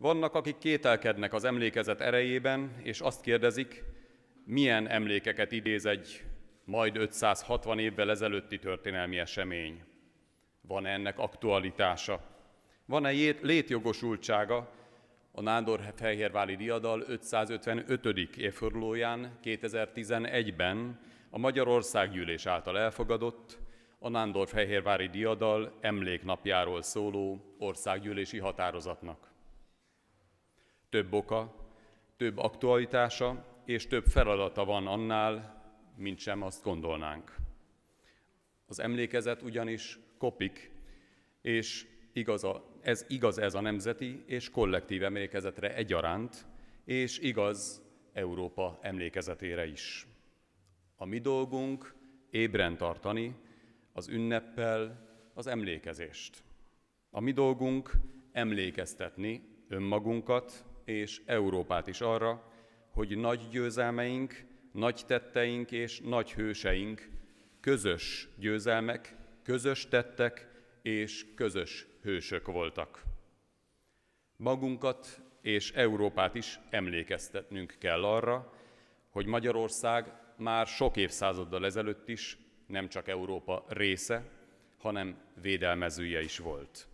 Vannak, akik kételkednek az emlékezet erejében, és azt kérdezik, milyen emlékeket idéz egy majd 560 évvel ezelőtti történelmi esemény. Van-e ennek aktualitása? Van-e létjogosultsága a nándor Fejérváli diadal 555. évfordulóján 2011-ben a Magyarország Gyűlés által elfogadott a Nándor-Fehérvári diadal emléknapjáról szóló országgyűlési határozatnak. Több oka, több aktualitása és több feladata van annál, mint sem azt gondolnánk. Az emlékezet ugyanis kopik, és igaz a, ez igaz ez a nemzeti és kollektív emlékezetre egyaránt, és igaz Európa emlékezetére is. A mi dolgunk ébren tartani az ünneppel az emlékezést. A mi dolgunk emlékeztetni önmagunkat, és Európát is arra, hogy nagy győzelmeink, nagy tetteink és nagy hőseink közös győzelmek, közös tettek és közös hősök voltak. Magunkat és Európát is emlékeztetnünk kell arra, hogy Magyarország már sok évszázaddal ezelőtt is nem csak Európa része, hanem védelmezője is volt.